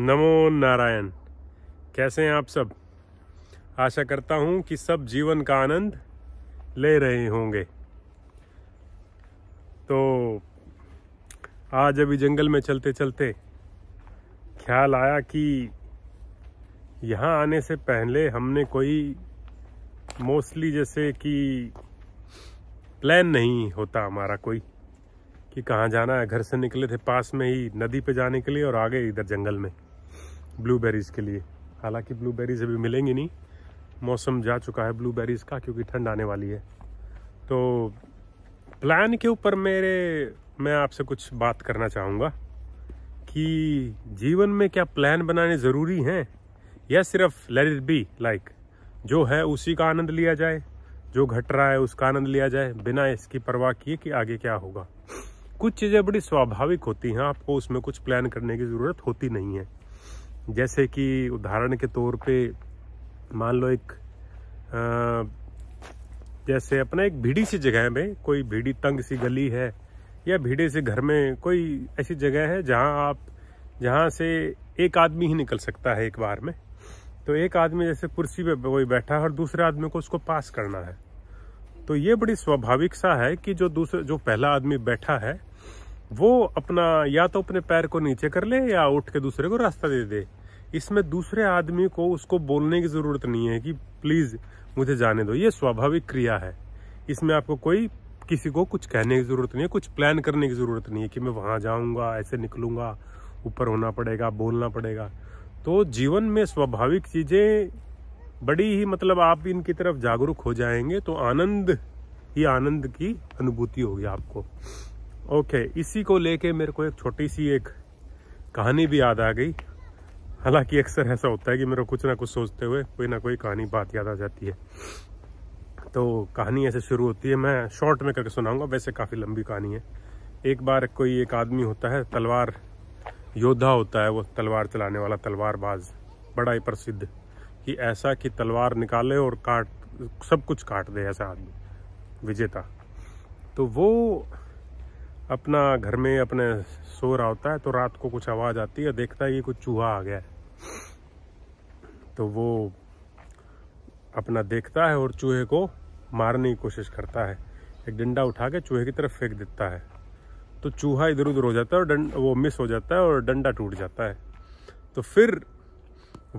नमो नारायण कैसे हैं आप सब आशा करता हूं कि सब जीवन का आनंद ले रहे होंगे तो आज अभी जंगल में चलते चलते ख्याल आया कि यहाँ आने से पहले हमने कोई मोस्टली जैसे कि प्लान नहीं होता हमारा कोई कि कहाँ जाना है घर से निकले थे पास में ही नदी पे जाने के लिए और आगे इधर जंगल में ब्लूबेरीज़ के लिए हालांकि ब्लूबेरीज़ अभी मिलेंगी नहीं मौसम जा चुका है ब्लूबेरीज़ का क्योंकि ठंड आने वाली है तो प्लान के ऊपर मेरे मैं आपसे कुछ बात करना चाहूँगा कि जीवन में क्या प्लान बनाने ज़रूरी हैं या सिर्फ लेट इट बी लाइक जो है उसी का आनंद लिया जाए जो घट रहा है उसका आनंद लिया जाए बिना इसकी परवाह किए कि आगे क्या होगा कुछ चीज़ें बड़ी स्वाभाविक होती हैं आपको उसमें कुछ प्लान करने की ज़रूरत होती नहीं है जैसे कि उदाहरण के तौर पे मान लो एक आ, जैसे अपना एक भीड़ी सी जगह में कोई भीड़ी तंग सी गली है या भीड़े से घर में कोई ऐसी जगह है जहाँ आप जहां से एक आदमी ही निकल सकता है एक बार में तो एक आदमी जैसे कुर्सी पे कोई बैठा है और दूसरे आदमी को उसको पास करना है तो ये बड़ी स्वाभाविक सा है कि जो दूसरा जो पहला आदमी बैठा है वो अपना या तो अपने पैर को नीचे कर ले या उठ के दूसरे को रास्ता दे दे इसमें दूसरे आदमी को उसको बोलने की ज़रूरत नहीं है कि प्लीज़ मुझे जाने दो ये स्वाभाविक क्रिया है इसमें आपको कोई किसी को कुछ कहने की ज़रूरत नहीं है कुछ प्लान करने की ज़रूरत नहीं है कि मैं वहां जाऊंगा ऐसे निकलूंगा ऊपर होना पड़ेगा बोलना पड़ेगा तो जीवन में स्वाभाविक चीज़ें बड़ी ही मतलब आप इनकी तरफ जागरूक हो जाएंगे तो आनंद ही आनंद की अनुभूति होगी आपको ओके इसी को लेके मेरे को एक छोटी सी एक कहानी भी याद आ गई हालांकि अक्सर ऐसा होता है कि मेरे कुछ ना कुछ सोचते हुए कोई ना कोई कहानी बात याद आ जाती है तो कहानी ऐसे शुरू होती है मैं शॉर्ट में करके सुनाऊंगा वैसे काफ़ी लंबी कहानी है एक बार कोई एक आदमी होता है तलवार योद्धा होता है वो तलवार चलाने वाला तलवारबाज बड़ा ही प्रसिद्ध कि ऐसा कि तलवार निकाले और काट सब कुछ काट दे ऐसा आदमी विजेता तो वो अपना घर में अपने सो रहा होता है तो रात को कुछ आवाज़ आती है देखता है ये कुछ चूहा आ गया है तो वो अपना देखता है और चूहे को मारने की कोशिश करता है एक डंडा उठा के चूहे की तरफ फेंक देता है तो चूहा इधर उधर हो जाता है और डंड वो मिस हो जाता है और डंडा टूट जाता है तो फिर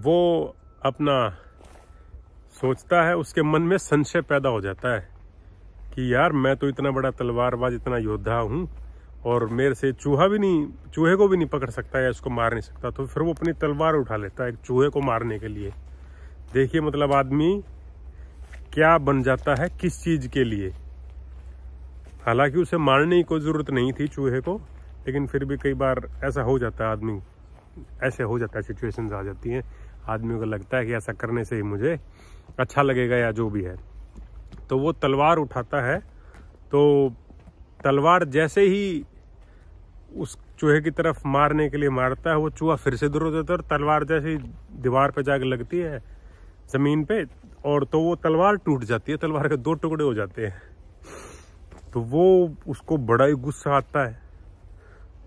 वो अपना सोचता है उसके मन में संशय पैदा हो जाता है कि यार मैं तो इतना बड़ा तलवारबाज इतना योद्धा हूँ और मेरे से चूहा भी नहीं चूहे को भी नहीं पकड़ सकता या उसको मार नहीं सकता तो फिर वो अपनी तलवार उठा लेता है चूहे को मारने के लिए देखिए मतलब आदमी क्या बन जाता है किस चीज़ के लिए हालांकि उसे मारने की ज़रूरत नहीं थी चूहे को लेकिन फिर भी कई बार ऐसा हो जाता है आदमी ऐसे हो जाता है सिचुएशंस आ जाती हैं आदमी को लगता है कि ऐसा करने से ही मुझे अच्छा लगेगा या जो भी है तो वो तलवार उठाता है तो तलवार जैसे ही उस चूहे की तरफ मारने के लिए मारता है वो चूहा फिर से दूर हो जाता है और तलवार जैसे ही दीवार पर जाकर लगती है ज़मीन पे और तो वो तलवार टूट जाती है तलवार के दो टुकड़े हो जाते हैं तो वो उसको बड़ा ही गुस्सा आता है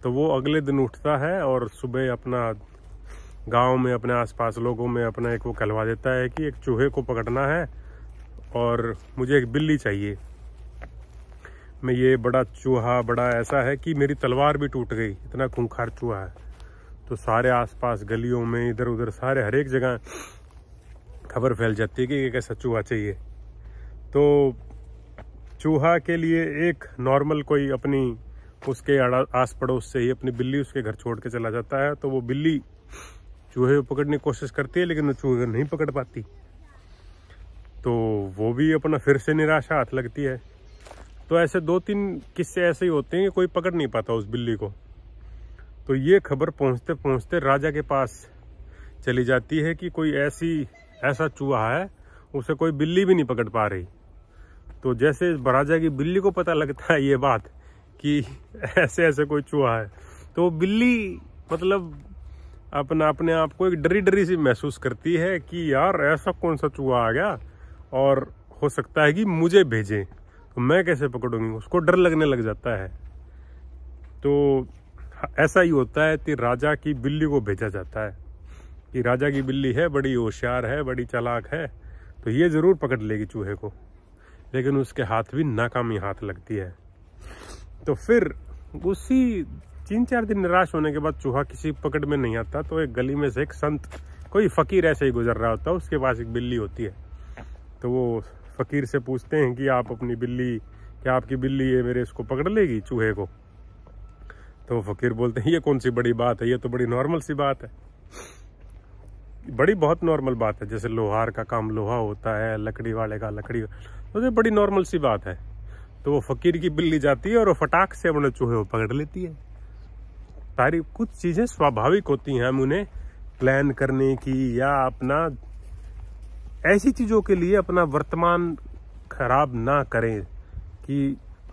तो वो अगले दिन उठता है और सुबह अपना गांव में अपने आसपास लोगों में अपना एक वो कहलवा देता है कि एक चूहे को पकड़ना है और मुझे एक बिल्ली चाहिए मैं ये बड़ा चूहा बड़ा ऐसा है कि मेरी तलवार भी टूट गई इतना खूंखार चूहा है तो सारे आसपास गलियों में इधर उधर सारे हर एक जगह खबर फैल जाती है कि एक ऐसा चूहा चाहिए तो चूहा के लिए एक नॉर्मल कोई अपनी उसके आस पड़ोस से ही अपनी बिल्ली उसके घर छोड़ के चला जाता है तो वो बिल्ली चूहे को पकड़ने की कोशिश करती है लेकिन वो चूहे नहीं पकड़ पाती तो वो भी अपना फिर से निराशा हाथ लगती है तो ऐसे दो तीन किस्से ऐसे ही होते हैं कि कोई पकड़ नहीं पाता उस बिल्ली को तो ये खबर पहुंचते पहुंचते राजा के पास चली जाती है कि कोई ऐसी ऐसा चूहा है उसे कोई बिल्ली भी नहीं पकड़ पा रही तो जैसे राजा की बिल्ली को पता लगता है ये बात कि ऐसे ऐसे कोई चूहा है तो बिल्ली मतलब अपना अपने आप को एक डरी डरी सी महसूस करती है कि यार ऐसा कौन सा चूहा आ गया और हो सकता है कि मुझे भेजें तो मैं कैसे पकड़ूंगी उसको डर लगने लग जाता है तो ऐसा ही होता है कि राजा की बिल्ली को भेजा जाता है कि राजा की बिल्ली है बड़ी होशियार है बड़ी चालाक है तो ये ज़रूर पकड़ लेगी चूहे को लेकिन उसके हाथ भी नाकामी हाथ लगती है तो फिर उसी तीन चार दिन निराश होने के बाद चूहा किसी पकड़ में नहीं आता तो एक गली में से एक संत कोई फ़कीर ऐसे ही गुजर रहा होता है उसके पास एक बिल्ली होती है तो वो फ़कीर से पूछते हैं कि आप अपनी बिल्ली क्या आपकी बिल्ली ये मेरे इसको पकड़ लेगी चूहे को तो फ़कीर बोलते हैं ये कौन सी बड़ी बात है ये तो बड़ी नॉर्मल सी बात है बड़ी बहुत नॉर्मल बात है जैसे लोहार का काम लोहा होता है लकड़ी वाले का लकड़ी तो ये बड़ी नॉर्मल सी बात है तो वो फ़कीर की बिल्ली जाती है और वो फटाक से अपने चूहे को पकड़ लेती है सारी कुछ चीज़ें स्वाभाविक होती हैं हम उन्हें प्लान करने की या अपना ऐसी चीज़ों के लिए अपना वर्तमान खराब ना करें कि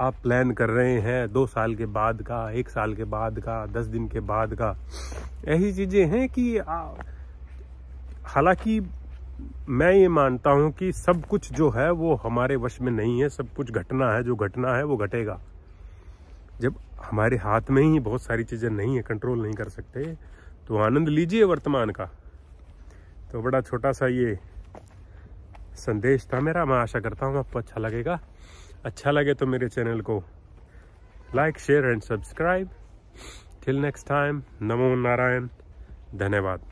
आप प्लान कर रहे हैं दो साल के बाद का एक साल के बाद का दस दिन के बाद का ऐसी चीज़ें हैं कि हालांकि मैं ये मानता हूं कि सब कुछ जो है वो हमारे वश में नहीं है सब कुछ घटना है जो घटना है वो घटेगा जब हमारे हाथ में ही बहुत सारी चीज़ें नहीं है कंट्रोल नहीं कर सकते तो आनंद लीजिए वर्तमान का तो बड़ा छोटा सा ये संदेश था मेरा मैं आशा करता हूँ आपको अच्छा लगेगा अच्छा लगे तो मेरे चैनल को like share and subscribe till next time नमो नारायण धन्यवाद